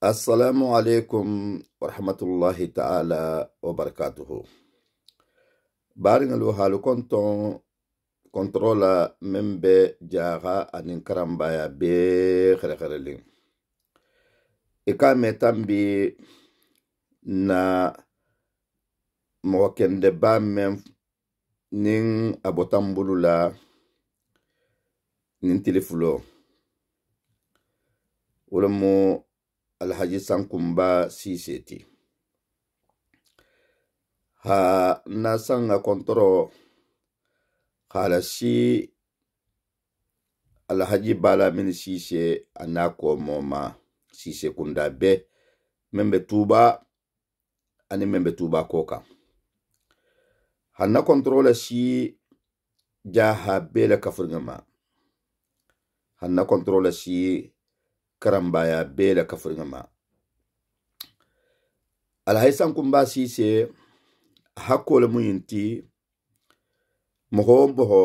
السلام عليكم ورحمة الله تعالى وبركاته بارن الوهالو كنتون كنترولا من بي جاغا أنين كرام بايا بي خري خري لين اكا ميتان بي نا موكين دبا من نين أبو تنبولو لا نين تلفلو ولمو alhaji sankunba siseti ha na sanga kontoro halasi alhaji bala min sise ana ko moma sise kunda be membe tuba ani membe tuba ko kan hanna kontorola si jaha bela kafurŋa ma hanna kontorola si karambaya bee la kafuriŋa ma alahaisankunbaa siise hakko le muŋ yiŋ ti moho wo moho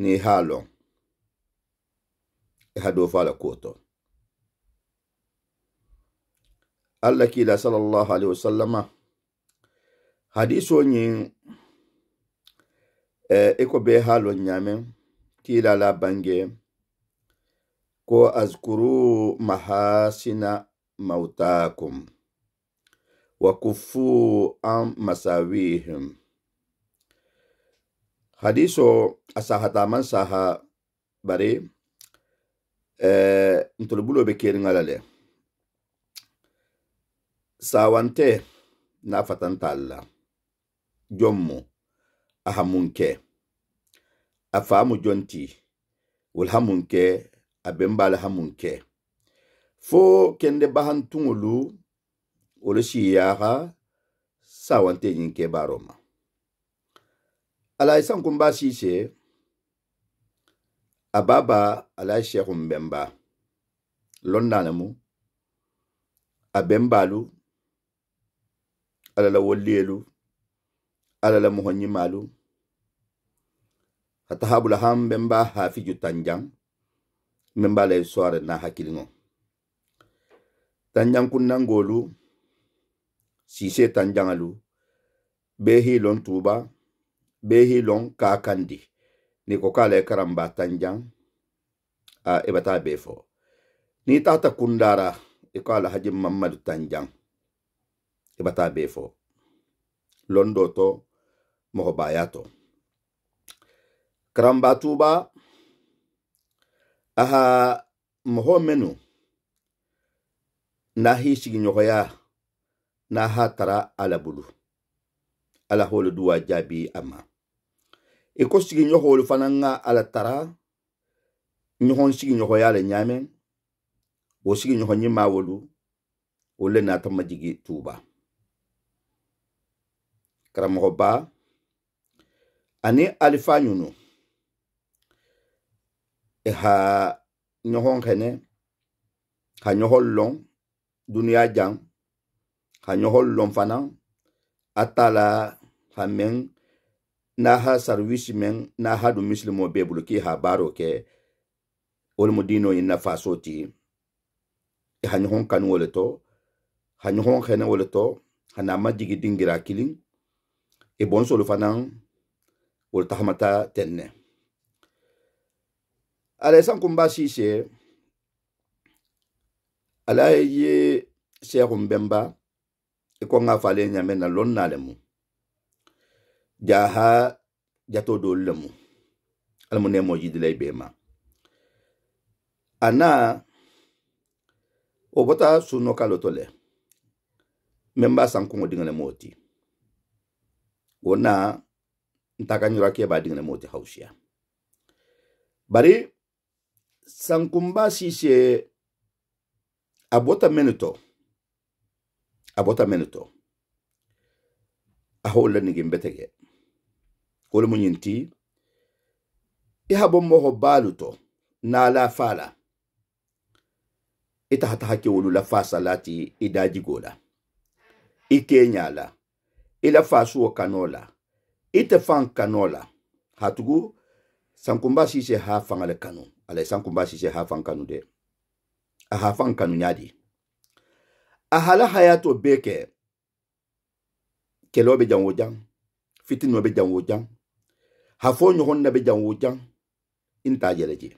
niŋ i ha loŋ i e ha doofo a la kuo to alla la kiila salallahu alaihi wasallama hadisoo ñiŋ i e, e ko bee haa loŋ ñaameŋ kiila la bange ko azkuru mahasina mautakum wakufuu an masawihim hadiso asahataman saha bare eh, ntolubulo be keriŋala sawante na fatanta alla ahamunke aha a jonti wol abembala hamunke fo kende bahantungolu olu siyaga sawante yinke baroma alaye sankunba sise ababa alaye shekhu mbemba lonnanemu abembalu la wolliyelu alala muhonyimalu hatahabula hambemba hafiju tanjang min mbala histoire e na hakkilingo tan jankunnangolu sise tan jangalu be hilon tuba be hilon kakandi ni ko kala e karamba tan jang a uh, ibata be fo ni tata kundara e kala haji mamadu tan jang ibata be fo londo to mo bayato karamba tuba aha no menu nahi sigiɲɔgɔnya n'a hatara tara ala bulu ala holu duwa jaabi a ma shigi ko sigiɲɔgɔolu fana ka ala tara ɲɔgɔn sigiɲɔgɔnya le ɲaamɛ wo sigiɲɔgɔnɲi ma wolu o le tama jigi tuba karamɔgɔba ani alifa ɲunu ha ɲɔgɔn kɛnɛ ka ɲɔgɔn lɔn duniya jan ka ɲɔgɔn lɔn fana a t'a la ka mɛn n'a ha sarwisi mɛn n'a ha du misilimɔ bɛɛ bolo k'i ha baaro kɛ olumudino i nafa so ti i ha ɲɔgɔn kanu wo tɔ ha ɲɔgɔn kɛnɛ wo tɔ ha n'a ma jigi dingira kilin i e bɔn fana wolu tahamata tɛnnɛ ala san kun ba sise ala ye sheikhu mbemba iko nga fale nyame na lon na lemu jaha jato do lemu alamu ne mo jidile bema ana o bota suno kalo tole memba sankungo dingale moti wona ntaka nyura ke ba dingale moti hausia bari sankumba sise abota menito abota menito ahola nigin betege kole i ha moho baluto na la fala itahatahake wolu la fa salati idajigola i ila fasuwo kanola ite fan kanola hatugu sankumba sise ha fangale kanu alaisan kun ba shi hafan kanu de a hafan kanu nyadi a hala hayato beke kelo be janwo jan fitinu be janwo jan hafo nyogon na be janwo jan inta jeleje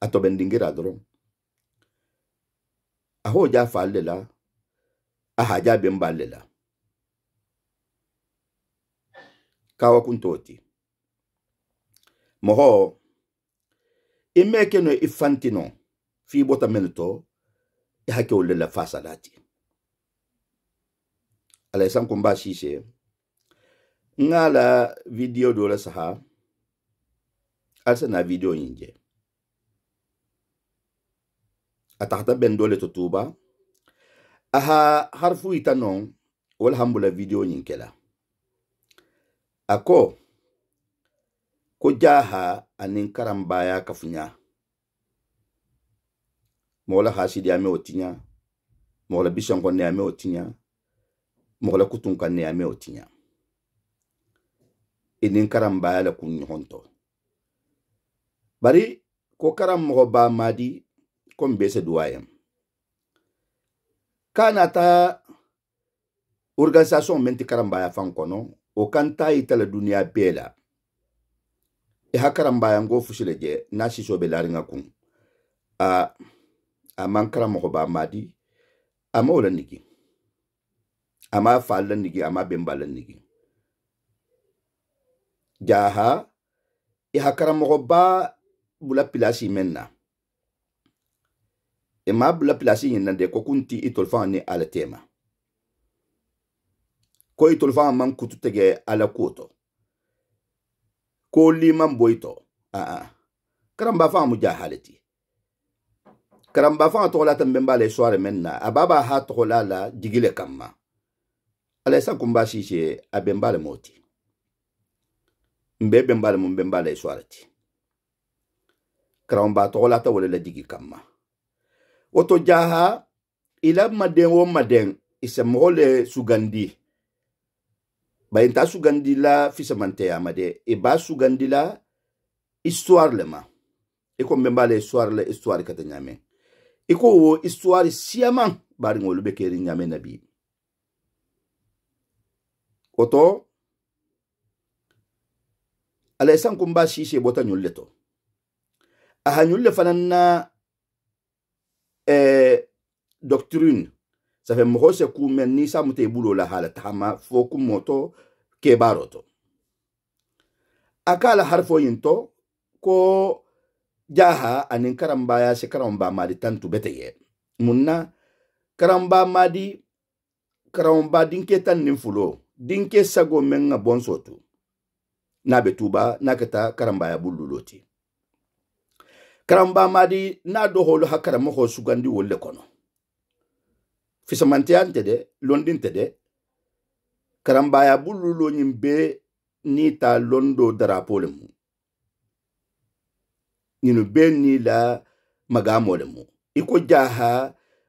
ato bendingira doron a hoja falle la a haja ben balle la kawa kuntoti moho i mɛ kɛ nɔ i fantinɔ f'i bɔta mɛni tɔ i hakɛw le la fasalati ala i sanko n b'a sise n ka la vidiyo dɔ la saha alisa na vidiyo yin jɛ a taxata bɛn aha harfu ita nɔ walhamdula vidiyo yin kɛla a ko jaha anin karambaya kafunya mola hasidi diame otinya mola bishankonde neame otinya mola kutunkanne neame otinya inin karambaya la kun honto bari ko karam mo ba madi ko n bese duwayem kanata organisasi organisation menti karam karambaya fankono o kanta itala dunia bela E hakarambaya ngo fusilege na siso be laringa kun a a man karamɔgɔ ba madi a ma o la nigi a ma fa la nigi a ma ben ba la nigi jaha i e hakaramɔgɔ ba bula pilasi men na i e ma bula pilasi ɲin na de ko kun ti i tolfaŋa ni ala tema ko i tolfaŋa man kutu tɛgɛ ala ko to ko liman boyto aa ah, ah. karamba faŋa mu jahali ti karamba faŋa tɔgɔ la tɩ n bɩn bala histoire meŋ na la la digi le kamma alaysa kumba shiishe a bɩn bala moo ti n be bɩn mu n bɩn bala ti karamba tɔgɔ la ta wale la digi kamma woto jaha ila maden wo maden ise mogo le sugandi bayinta sugandila ma de e ba sugandila histoire le ma i e ko mbe bala histoire la histoire kata nyame i e ko wo histoire siyaman bari ŋolu be keri nyame na bi woto ala isankun ba sise bota ɲolu le to aha ɲolu le fanaŋ na eh, doctrine safe mo hose ku men ni sa mute bulo la hala tama foku moto ke baroto akala harfo yinto ko jaha anin karamba ya se karamba madi tantu beteye munna karamba madi karamba dinke tan nin fulo dinke sago men nga bonsotu na be tuba na kata karamba ya bululoti karamba madi na do holu hakara mo ho sugandi wolle kono fisamanteyante de londinte de karambaya bululoñin be ni ta londo darapole mu ñinu be ni la magamole mu i ko jaha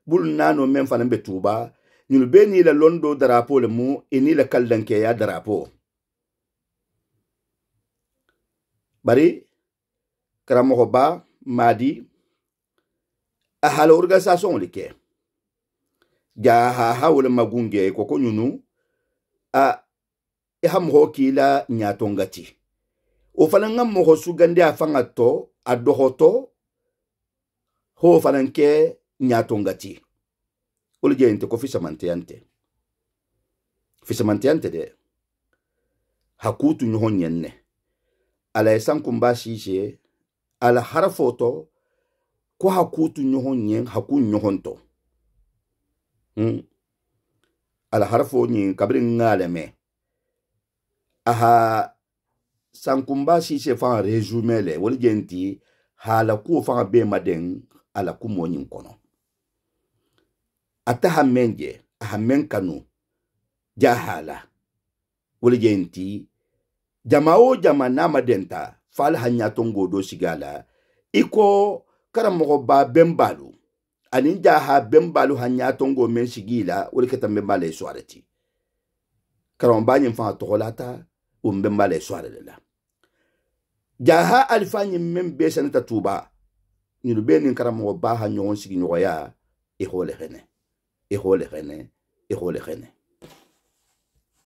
bulu nano men fana be tuba ñinu be ni la londo darapole mu i e ni la kallankeya darapo bari karamoxo ba madi a hala organisation li ke jaha hawla magunge koko nyunu a iham e ho kila nyatongati o falanga mo ho sugande afanga to adohoto ho falanke nyatongati ul jente ko fisamante ante fisamante ante de hakutu nyoho nyenne ala esanku mba shishe ala harafoto ko hakutu nyoho nyen hakun nyohonto alharfo nyi kabri ngaleme aha sankumba si se fa resume le wol jenti hala ku fa be maden ala ku mo nyin kono ataha menje aha men kanu jahala wol jenti jamao jama na madenta fal hanya tongo do sigala iko karamogo ba bembalu Ani jaha bembalu hanya tongo men sigila wala kata bembala iswarati karam banyi fa tolata um bembala iswarala jaha alfani men besan ta tuba ni be nin karam ba ha nyon sigi nyoya e hole hene e hole hene e hole hene